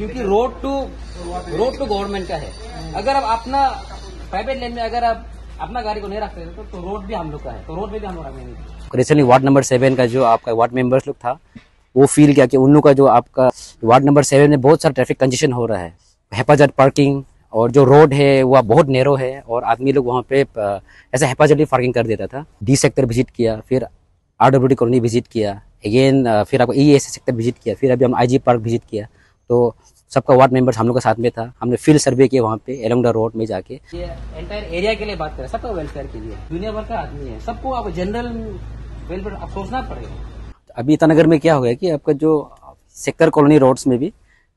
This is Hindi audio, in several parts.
क्योंकि road to road to government का है अगर आप अपना प्राइवेट लेन में अगर आप अपना गाड़ी को नहीं रखते तो, तो रोड भी हम लोग का है तो रोड में भी हम लोग रिसेंटली वार्ड नंबर सेवन का जो आपका वार्ड मेंबर्स लोग था वो फील किया कि उन लोग का जो आपका वार्ड नंबर सेवन में बहुत सारा ट्रैफिक कंजेशन हो रहा है हेफाजत पार्किंग और जो रोड है वह बहुत नेरो है और आदमी लोग वहाँ पे ऐसे हेफाजतली पार्किंग कर देता था डी सेक्टर विजिट किया फिर R W D colony visit किया अगेन फिर आपको ई एस सेक्टर विजिट किया फिर अभी हम आई जी पार्क विजिट किया तो सबका वार्ड मेंबर्स हम लोग के साथ में था हमने फील्ड सर्वे किया वहाँ पे एलोंग द रोड में जाके एंटायर एरिया के लिए बात करें सबका वेलफेयर के लिए दुनिया भर का आदमी है सबको आप जनरल वेलफेयर आप सोचना पड़ेगा तो अभी ईटानगर में क्या हो गया कि आपका जो सेक्टर कॉलोनी रोड्स में भी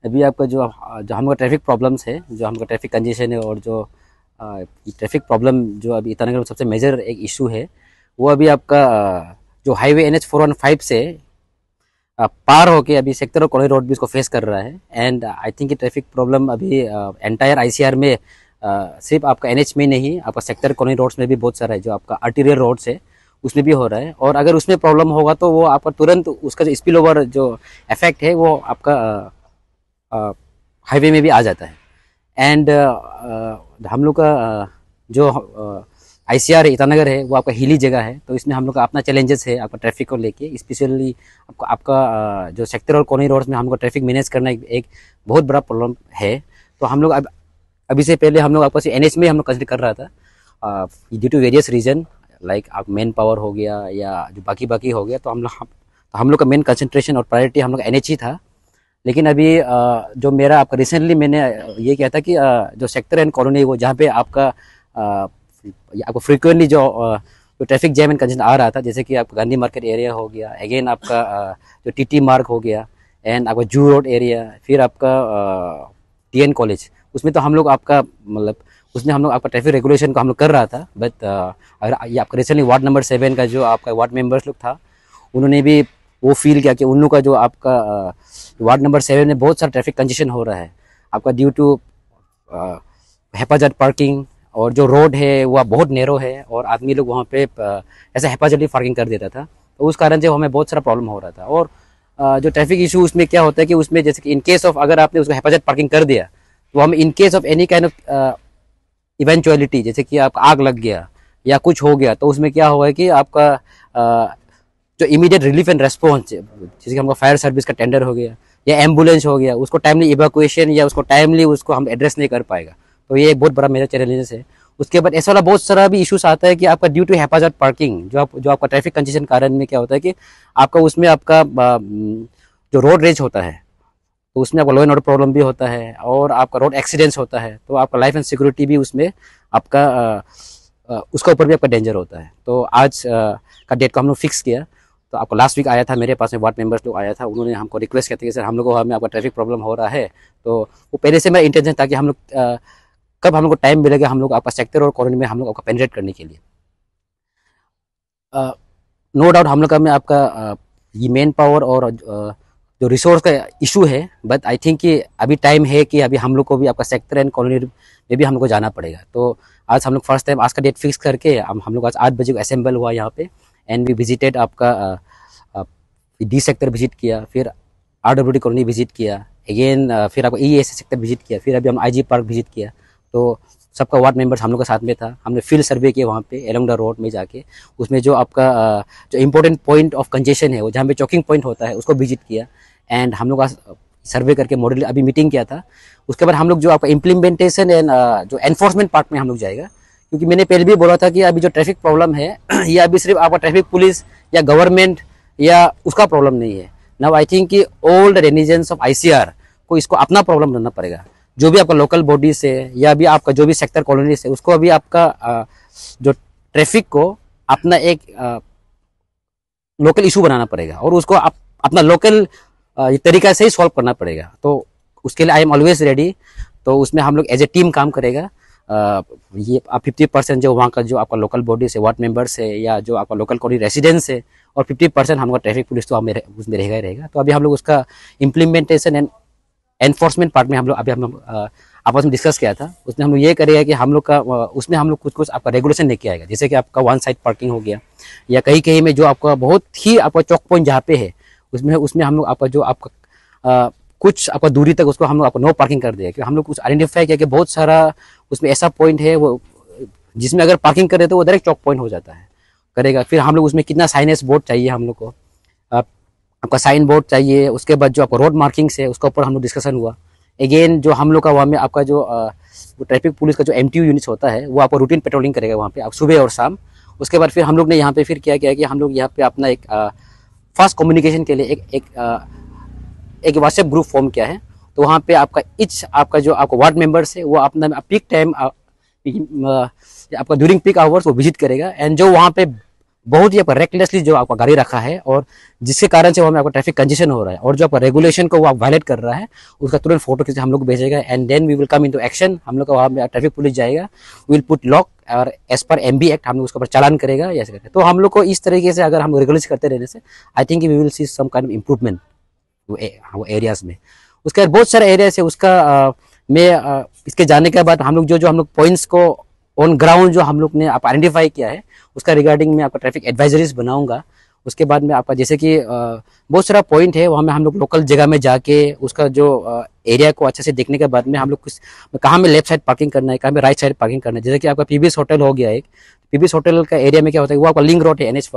अभी आपका जो जो हम ट्रैफिक प्रॉब्लम्स है जो हम ट्रैफिक कंजेशन है और जो ट्रैफिक प्रॉब्लम जो अभी ईटानगर में सबसे मेजर एक इशू है वो अभी आपका जो highway N H four one five से पार होके अभी सेक्टर और कॉलोनी रोड भी इसको फेस कर रहा है and I think traffic problem अभी एंटायर uh, आईसीआर में uh, सिर्फ आपका एनएच में नहीं आपका सेक्टर कॉलोनी रोड्स में भी बहुत सारा है जो आपका आर्टीरियल रोड्स है उसमें भी हो रहा है और अगर उसमें प्रॉब्लम होगा तो वो आपका तुरंत उसका जो स्पिल ओवर जो इफेक्ट है वो आपका हाईवे uh, में भी आ जाता है एंड हम लोग का जो आईसीआर ईटानगर है वो आपका हिली जगह है तो इसमें हम लोग का अपना चैलेंजेस है आपका ट्रैफिक को लेके स्पेशली आपको आपका जो सेक्टर और कॉलोनी रोड्स में हमको ट्रैफिक मैनेज करना एक, एक बहुत बड़ा प्रॉब्लम है तो हम लोग अब अभी से पहले हम लोग आपको एन में हम लोग कंसिडर कर रहा था due to various reason like आप मैन पावर हो गया या जो बाकी बाकी हो गया तो हम लोग तो हम लोग का मेन कंसनट्रेशन और प्रायोरिटी हम लोग एन था लेकिन अभी जो मेरा आपका रिसेंटली मैंने ये किया था कि जो सेक्टर एंड कॉलोनी वो जहाँ पे आपका आपको फ्रिक्वेंटली जो जो ट्रैफिक जैम एंड कंजेशन आ रहा था जैसे कि आपका गांधी मार्केट एरिया हो गया अगेन आपका जो टी टी मार्ग हो गया एंड आपका जू रोड एरिया फिर आपका टी एन कॉलेज उसमें तो हम लोग आपका मतलब उसमें हम लोग आपका ट्रैफिक रेगुलेशन को हम लोग कर रहा था बट अगर ये आपका रिसेंटली वार्ड नंबर सेवन का जो आपका वार्ड मेम्बर्स लोग था उन्होंने भी वो फील किया कि उन लोग का जो आपका वार्ड नंबर सेवन में बहुत सारा ट्रैफिक कंजेशन हो रहा है आपका ड्यू टू हेफाजत पार्किंग और जो रोड है वह बहुत नेरो है और आदमी लोग वहाँ पे ऐसे हेपाजली पार्किंग कर देता था तो उस कारण से हमें बहुत सारा प्रॉब्लम हो रहा था और जो ट्रैफिक इशू उसमें क्या होता है कि उसमें जैसे कि इन केस ऑफ अगर आपने उसको हेपाजट पार्किंग कर दिया तो हम in case of any kind of eventuality जैसे कि आपका आग लग गया या कुछ हो गया तो उसमें क्या हुआ है कि आपका जो इमीडिएट रिलीफ एंड रेस्पॉन्स जैसे कि हमको फायर सर्विस का टेंडर हो गया या एम्बुलेंस हो गया उसको टाइमली इवेकुएशन या उसको टाइमली उसको हम एड्रेस नहीं कर पाएगा तो ये एक बहुत बड़ा मेजर चैलेंजेस है उसके बाद ऐसा वाला बहुत सारा भी इशूस आता है कि आपका ड्यू टू हैपाजार्ड पार्किंग जो आप जो आपका ट्रैफिक कंजेशन कारण में क्या होता है कि आपका उसमें आपका जो रोड रेज होता है तो उसमें आपका लो एंड ऑर्डर प्रॉब्लम भी होता है और आपका रोड एक्सीडेंट्स होता है तो आपका लाइफ एंड सिक्योरिटी भी उसमें आपका उसका ऊपर भी आपका डेंजर होता है तो आज का डेट को हम लोग फिक्स किया तो आपको लास्ट वीक आया था मेरे पास में वार्ड मेंबर्स लोग आया था उन्होंने हमको रिक्वेस्ट किया था कि सर हम लोग को हमें आपका ट्रैफिक प्रॉब्लम हो रहा है तो वो पहले से मेरा इंटेंशन था कि हम लोग कब हम लोग को टाइम मिलेगा हम लोग आपका सेक्टर और कॉलोनी में हम लोग आपका पेनिट्रेट करने के लिए नो डाउट हम लोग का में आपका ये मेन पावर और जो रिसोर्स का इशू है बट आई थिंक कि अभी टाइम है कि अभी हम लोग को भी आपका सेक्टर एंड कॉलोनी में भी हम लोग को जाना पड़ेगा तो आज हम लोग फर्स्ट टाइम आज का डेट फिक्स करके हम हम लोग आज आठ बजे को असेंबल हुआ यहाँ पे एंड वी विजिटेड आपका डी सेक्टर विजिट किया फिर R W D colony visit किया अगेन फिर आपका ई एस सेक्टर विजिट किया फिर अभी हम आई जी पार्क विजिट किया तो सबका वार्ड मेंबर्स हम लोग के साथ में था हमने फील्ड सर्वे किया वहाँ पे एलोंग द रोड में जाके उसमें जो आपका जो इम्पोर्टेंट पॉइंट ऑफ कंजेशन है वो जहाँ पे चौकिंग पॉइंट होता है उसको विजिट किया एंड हम लोग का सर्वे करके मॉडल अभी मीटिंग किया था उसके बाद हम लोग जो आपका इम्प्लीमेंटेशन एंड जो एनफोर्समेंट पार्ट में हम लोग जाएगा क्योंकि मैंने पहले भी बोला था कि अभी जो ट्रैफिक प्रॉब्लम है ये अभी सिर्फ आपका ट्रैफिक पुलिस या गवर्नमेंट या उसका प्रॉब्लम नहीं है नाउ आई थिंक कि ओल्ड रेनिजेंस ऑफ आईसीआर को इसको अपना प्रॉब्लम बनना पड़ेगा जो भी आपका लोकल बॉडी से या भी आपका जो भी सेक्टर कॉलोनी से उसको अभी आपका जो ट्रैफिक को अपना एक लोकल इशू बनाना पड़ेगा और उसको आप अपना लोकल तरीका से ही सॉल्व करना पड़ेगा तो उसके लिए आई एम ऑलवेज रेडी तो उसमें हम लोग एज ए टीम काम करेगा आ, ये फिफ्टी परसेंट जो वहाँ का जो आपका लोकल बॉडी से वार्ड मेंबर्स है या जो आपका लोकल कॉलोनी रेसिडेंट्स है और फिफ्टी परसेंट हम लोग ट्रैफिक पुलिस तो हमें उसमें रहेगा ही रहेगा तो अभी हम लोग उसका इम्प्लीमेंटेशन एंड एनफोर्समेंट पार्ट में हम लोग अभी हम लोग आपस में डिस्कस किया था उसमें हम लोग ये करेगा कि हम लोग का उसमें हम लोग कुछ कुछ आपका रेगुलेशन लेके आएगा जैसे कि आपका वन साइड पार्किंग हो गया या कहीं कहीं में जो आपका बहुत ही आपका चौक पॉइंट जहाँ पे है उसमें उसमें हम लोग आपका जो आपका कुछ आपका दूरी तक उसको हम लोग आपको नो पार्किंग कर दिया क्योंकि हम लोग कुछ आइडेंटिफाई किया कि बहुत सारा उसमें ऐसा पॉइंट है वो जिसमें अगर पार्किंग करे तो वो डायरेक्ट चौक पॉइंट हो जाता है करेगा फिर हम लोग उसमें कितना साइनेस बोर्ड चाहिए हम लोग को आपका साइन बोर्ड चाहिए उसके बाद जो आपको रोड मार्किंग्स है उसके ऊपर हम लोग डिस्कशन हुआ अगेन जो हम लोग का वहाँ में आपका जो ट्रैफिक पुलिस का जो एम यूनिट्स होता है वो आपको रूटीन पेट्रोलिंग करेगा वहाँ पे आप सुबह और शाम उसके बाद फिर हम लोग ने यहाँ पे फिर क्या किया कि हम लोग यहाँ पे अपना एक फास्ट कम्युनिकेशन के लिए एक एक एक व्हाट्सएप ग्रुप फॉर्म किया है तो वहाँ पे आपका इच आपका जो आपका वार्ड मेंबर्स है वो अपना पीक टाइम आपका ड्यूरिंग पीक आवर्स वो विजिट करेगा एंड जो वहाँ पे बहुत ही आपका रेकलेसली जो आपका गाड़ी रखा है और जिसके कारण से वो हमें आपका ट्रैफिक कंजेशन हो रहा है और जो आपका रेगुलेशन को वो आप वायलेट कर रहा है उसका तुरंत फोटो खींच हम लोग भेजेगा and then we will come into action हम लोग का वहाँ में ट्रैफिक पुलिस जाएगा वी विल पुट लॉक और एज पर एम एक्ट हम लोग उसके ऊपर चालान करेगा ऐसे करके तो हम लोग को इस तरीके से अगर हम रेगुलेट करते रहने से I think we will see some kind of improvement वो एरियाज में उसके बहुत सारे एरियाज है उसका मैं इसके जाने के बाद हम लोग जो जो हम लोग पॉइंट्स को ऑन ग्राउंड जो हम लोग ने आप आइडेंटिफाई किया है उसका रिगार्डिंग मैं आपका ट्रैफिक एडवाइजरीज बनाऊंगा उसके बाद में आपका जैसे कि बहुत सारा पॉइंट है वहाँ में हम लोग लोकल जगह में जाके उसका जो एरिया को अच्छे से देखने के बाद में हम लोग कहाँ में लेफ्ट साइड पार्किंग करना है कहाँ में राइट साइड पार्किंग करना है जैसे कि आपका पीबीएस होटल हो गया एक पीबीएस होटल का एरिया में क्या होता है वो आपका लिंक रोड है एन एच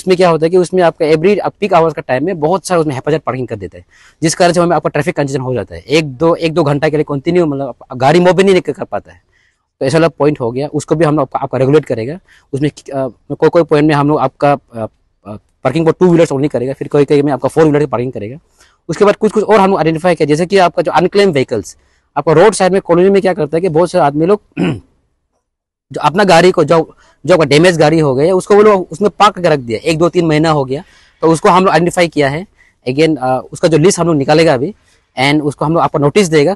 उसमें क्या होता है कि उसमें आपका एवरी पिक आवर्स का टाइम में बहुत सारा उसमें हेफाजत पार्किंग कर देता है जिस कारण से हमें आपका ट्रैफिक कंजेशन हो जाता है एक दो एक दो घंटा के लिए कंटिन्यू मतलब गाड़ी मूव नहीं कर पाता है तो ऐसा वाला पॉइंट हो गया उसको भी हम लोग आपका रेगुलेट करेगा उसमें कोई कोई पॉइंट में हम लोग आपका पार्किंग को टू व्हीलर्स ओनली करेगा फिर कोई कहीं में आपका फोर व्हीलर की पार्किंग करेगा उसके बाद कुछ कुछ और हम लोग आइडेंटिफाई किया जैसे कि आपका जो अनक्लेम व्हीकल्स आपका रोड साइड में कॉलोनी में क्या करता है कि बहुत सारे आदमी लोग जो अपना गाड़ी को जो जो आपका डैमेज गाड़ी हो गई है उसको वो लोग उसमें पार्क कर रख दिया एक दो तीन महीना हो गया तो उसको हम लोग आइडेंटिफाई किया है अगेन उसका जो लिस्ट हम लोग निकालेगा अभी एंड उसको हम लोग आपको नोटिस देगा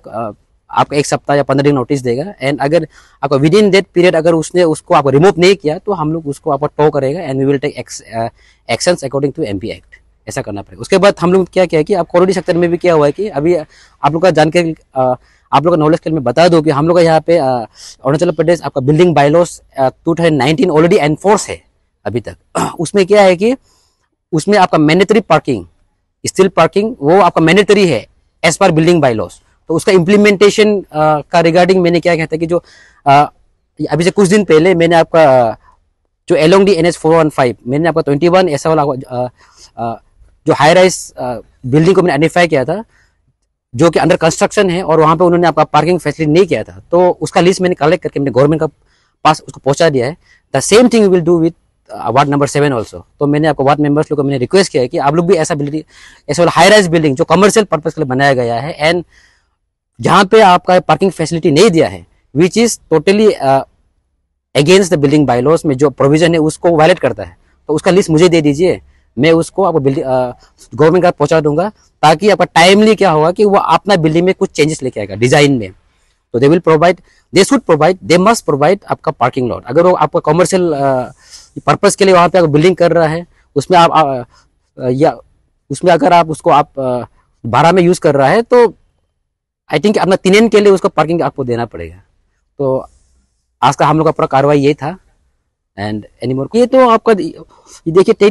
आपको एक सप्ताह या पंद्रह दिन नोटिस देगा एंड अगर आपको विद इन दैट पीरियड अगर उसने उसको आपको रिमूव नहीं किया तो हम लोग उसको आपको टो करेगा and we will take action according to M act ऐसा करना पड़ेगा उसके बाद हम लोग क्या किया कि आप कॉलोनी सेक्टर में भी क्या हुआ है कि अभी आप लोग का जानकारी uh, आप लोग का नॉलेज के लिए मैं बता दूं कि हम लोग का यहाँ पे uh, अरुणाचल प्रदेश आपका building bylaws two thousand nineteen already enforce है अभी तक उसमें क्या है कि उसमें आपका मैंडेटरी पार्किंग स्टिल पार्किंग वो आपका मैंडेटरी है एज पर बिल्डिंग बायलॉस तो उसका इम्प्लीमेंटेशन का रिगार्डिंग मैंने क्या कहता है कि जो आ, अभी से कुछ दिन पहले मैंने आपका जो along D N S four one five मैंने आपका ट्वेंटी वन ऐसा वाला जो हाई राइज बिल्डिंग को मैंने आइडेंटिफाई किया था जो कि अंडर कंस्ट्रक्शन है और वहाँ पे उन्होंने आपका पार्किंग फैसिलिटी नहीं किया था तो उसका लिस्ट मैंने कलेक्ट करके मैंने गवर्नमेंट का पास उसको पहुँचा दिया है the same thing will do with ward number seven also तो मैंने आपको वार्ड मेंबर्स लोग को मैंने रिक्वेस्ट किया है कि आप लोग भी ऐसा बिल्डिंग ऐसा वाला हाई राइज बिल्डिंग जो कमर्शियल पर्पज के लिए बनाया गया है एंड जहां पे आपका पार्किंग फैसिलिटी नहीं दिया है which is totally against the building bylaws में जो प्रोविजन है उसको वायलेट करता है तो उसका लिस्ट मुझे दे दीजिए मैं उसको आपको बिल्डिंग गवर्नमेंट का पहुंचा दूंगा ताकि आपका टाइमली क्या होगा कि वो अपना बिल्डिंग में कुछ चेंजेस लेके आएगा डिजाइन में तो they will provide they should provide they must provide आपका पार्किंग लॉट अगर वो आपका कॉमर्शियल पर्पज uh, के लिए वहाँ पे आप बिल्डिंग कर रहा है उसमें आप आ, uh, या उसमें अगर आप उसको आप भाड़ा uh, में यूज कर रहा है तो आई थिंक अपना तीन के लिए उसको पार्किंग आपको देना पड़ेगा तो आज का हम लोग का पूरा कार्रवाई ये था एंड एनीमोर ये तो आपका ये देखिए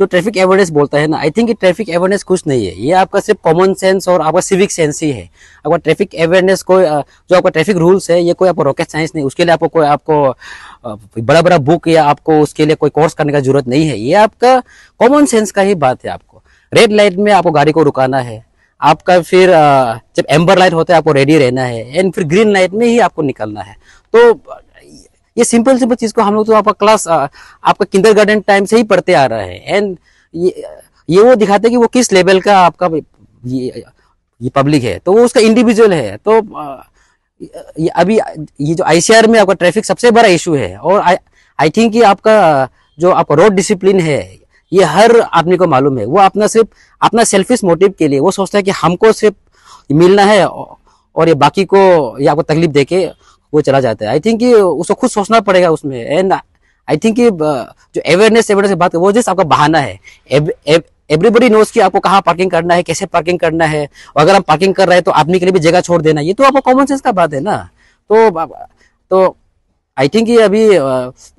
जो ट्रैफिक अवेयरनेस बोलता है ना आई थिंक ट्रैफिक अवेयरनेस कुछ नहीं है ये आपका सिर्फ कॉमन सेंस और आपका सिविक सेंस ही है आपका ट्रैफिक अवेयरनेस को जो आपका ट्रैफिक रूल्स है ये कोई आपको रॉकेट साइंस नहीं उसके लिए आपको कोई आपको बड़ा बड़ा बुक या आपको उसके लिए कोई कोर्स करने का जरूरत नहीं है ये आपका कॉमन सेंस का ही बात है आपको रेड लाइट में आपको गाड़ी को रुकाना है आपका फिर जब एम्बर लाइट होता है आपको रेडी रहना है एंड फिर ग्रीन लाइट में ही आपको निकलना है तो ये सिंपल सिंपल चीज़ को हम लोग तो आपका क्लास आपका किंडर गार्डन टाइम से ही पढ़ते आ रहा है एंड ये ये वो दिखाते कि वो किस लेवल का आपका ये ये पब्लिक है तो वो उसका इंडिविजुअल है तो ये अभी ये जो आईसीआर में आपका ट्रैफिक सबसे बड़ा इशू है और आई आई थिंक कि आपका जो आपका रोड डिसिप्लिन है ये हर आदमी को मालूम है वो अपना सिर्फ अपना सेल्फिश मोटिव के लिए वो सोचता है कि हमको सिर्फ मिलना है और ये बाकी को ये आपको तकलीफ देके वो चला जाता है आई थिंक उसको खुद सोचना पड़ेगा उसमें एंड आई थिंक जो अवेयरनेस अवेयरनेस बात वो जिस आपका बहाना है एवरीबडी नोज कि आपको कहाँ पार्किंग करना है कैसे पार्किंग करना है और अगर हम पार्किंग कर रहे हैं तो आदमी के लिए भी जगह छोड़ देना ये तो आपको कॉमन सेंस का बात है ना तो तो आई थिंक ये अभी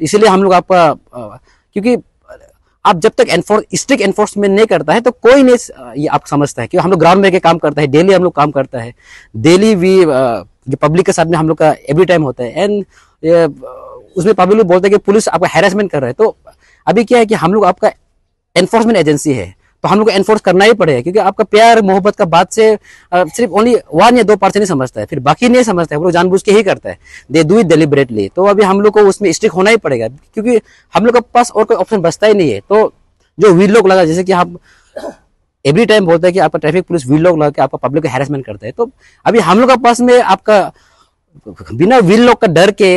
इसीलिए हम लोग आपका क्योंकि आप जब तक एनफोर्स स्ट्रिक्ट एनफोर्समेंट नहीं करता है तो कोई नहीं ये आप समझता है कि हम लोग ग्राउंड में के काम करता है डेली हम लोग काम करता है डेली वी जो पब्लिक के साथ में हम लोग का एवरी टाइम होता है एंड उसमें पब्लिक लोग बोलते हैं कि पुलिस आपका हेरासमेंट कर रहा है तो अभी क्या है कि हम लोग आपका एनफोर्समेंट एजेंसी है तो हम लोग को एनफोर्स करना ही पड़ेगा क्योंकि आपका प्यार मोहब्बत का बात से सिर्फ ओनली वन या दो पर्सन ही समझता है फिर बाकी नहीं समझता है वो जानबूझ के ही करता है दे डू इट डिलिबरेटली तो अभी हम लोग को उसमें स्ट्रिक होना ही पड़ेगा क्योंकि हम लोग के पास और कोई ऑप्शन बचता ही नहीं है तो जो वीर लोग लगा जैसे कि हम एवरी टाइम बोलते हैं कि आपका ट्रैफिक पुलिस वीर लोग लगा के आपका पब्लिक को हैरेसमेंट करता है तो अभी हम लोग के पास में आपका बिना व्हील लॉक का डर के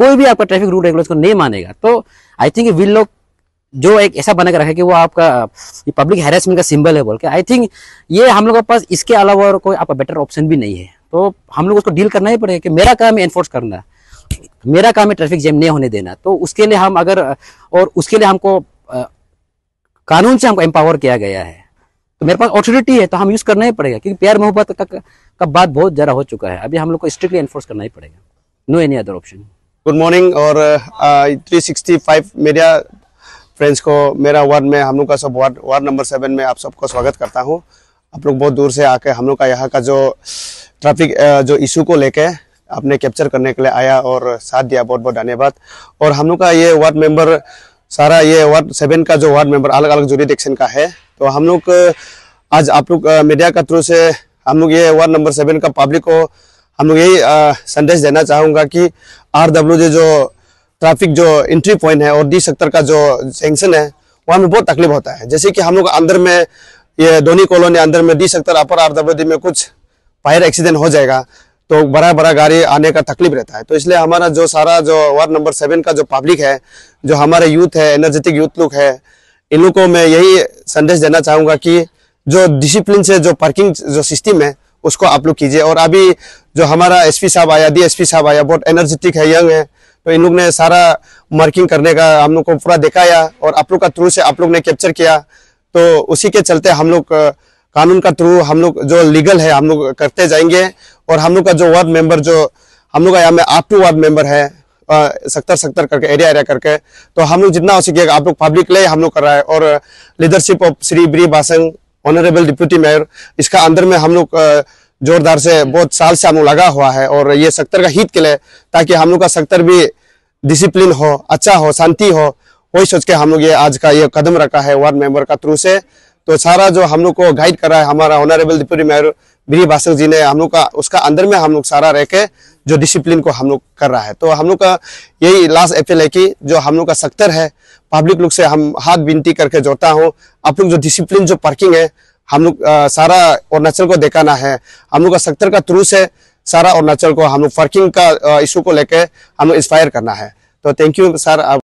कोई भी आपका ट्रैफिक रूल रेगुलेशन को नहीं मानेगा तो आई थिंक वीर लोग जो एक ऐसा बना के रखा कि वो आपका पब्लिक हेरासमेंट का सिंबल है बोल के आई थिंक ये हम लोग के पास इसके अलावा और कोई आपका बेटर ऑप्शन भी नहीं है तो हम लोग उसको डील करना ही पड़ेगा कि मेरा काम है एनफोर्स करना मेरा काम है ट्रैफिक जैम नहीं होने देना तो उसके लिए हम अगर और उसके लिए हमको आ, कानून से हमको एम्पावर किया गया है तो मेरे पास ऑथोरिटी है तो हम यूज़ करना ही पड़ेगा क्योंकि प्यार मोहब्बत का, का बात बहुत ज़्यादा हो चुका है अभी हम लोग को स्ट्रिक्टली एनफोर्स करना ही पड़ेगा no any other option good morning और three sixty five media friends को मेरा वार्ड में हम लोग का सब वार्ड वार्ड नंबर सेवन में आप सबको स्वागत करता हूँ आप लोग बहुत दूर से आके हम लोग का यहाँ का जो ट्रैफिक जो इशू को लेके आपने कैप्चर करने के लिए आया और साथ दिया बहुत बहुत धन्यवाद और हम लोग का ये वार्ड मेंबर सारा ये वार्ड सेवन का जो वार्ड मेंबर अलग अलग जुडिडिक्शन का है तो हम लोग आज आप लोग मीडिया के थ्रू से हम लोग ये वार्ड नंबर सेवन का पब्लिक को हम लोग यही संदेश देना चाहूँगा कि आर जो ट्रैफिक जो एंट्री पॉइंट है और डी सेक्टर का जो सेंक्शन है वहाँ में बहुत तकलीफ होता है जैसे कि हम लोग अंदर में ये धोनी कॉलोनी अंदर में डी सेक्टर अपर आर में कुछ फायर एक्सीडेंट हो जाएगा तो बड़ा बड़ा गाड़ी आने का तकलीफ रहता है तो इसलिए हमारा जो सारा जो वार्ड नंबर सेवन का जो पब्लिक है जो हमारे यूथ है एनर्जेटिक यूथ लुक है इन लोग को मैं यही संदेश देना चाहूँगा कि जो डिसिप्लिन से जो पार्किंग जो सिस्टम है उसको आप लोग कीजिए और अभी जो हमारा एसपी साहब आया डी एस साहब आया बहुत एनर्जेटिक है यंग है तो इन लोग ने सारा मार्किंग करने का हम लोग को पूरा दिखाया और आप लोग का थ्रू से आप लोग ने कैप्चर किया तो उसी के चलते हम लोग कानून का थ्रू हम लोग जो लीगल है हम लोग करते जाएंगे और हम लोग का जो वार्ड मेंबर जो हम लोग का यहाँ में आप टू वार्ड मेंबर है सत्तर सत्तर करके एरिया एरिया करके तो हम लोग जितना हो सके आप लोग पब्लिक ले हम लोग कर रहा है और लीडरशिप ऑफ श्री ब्री बासंग ऑनरेबल डिप्यूटी मेयर इसका अंदर में हम लोग जोरदार से बहुत साल से हम लोग लगा हुआ है और ये सख्तर का हित के लिए ताकि हम लोग का सख्तर भी डिसिप्लिन हो अच्छा हो शांति हो वही सोच के हम लोग ये आज का ये कदम रखा है वार्ड मेंबर का थ्रू से तो सारा जो हम लोग को गाइड कर रहा है हमारा ऑनरेबल डिप्यूटी मेयर बीरी भाषक जी ने हम लोग का उसका अंदर में हम लोग सारा रह के जो डिसिप्लिन को हम लोग कर रहा है तो हम लोग का यही लास्ट अपील है कि जो हम लोग का सख्तर है पब्लिक लोग से हम हाथ विनती करके जोड़ता हूँ आप लोग जो डिसिप्लिन जो पार्किंग है हम लोग सारा अरुणाचल को देखाना है हम लोग का सेक्टर का थ्रू से सारा अरुणाचल को हम लोग फर्किंग का इशू को लेकर हम लोग इंस्पायर करना है तो थैंक यू सर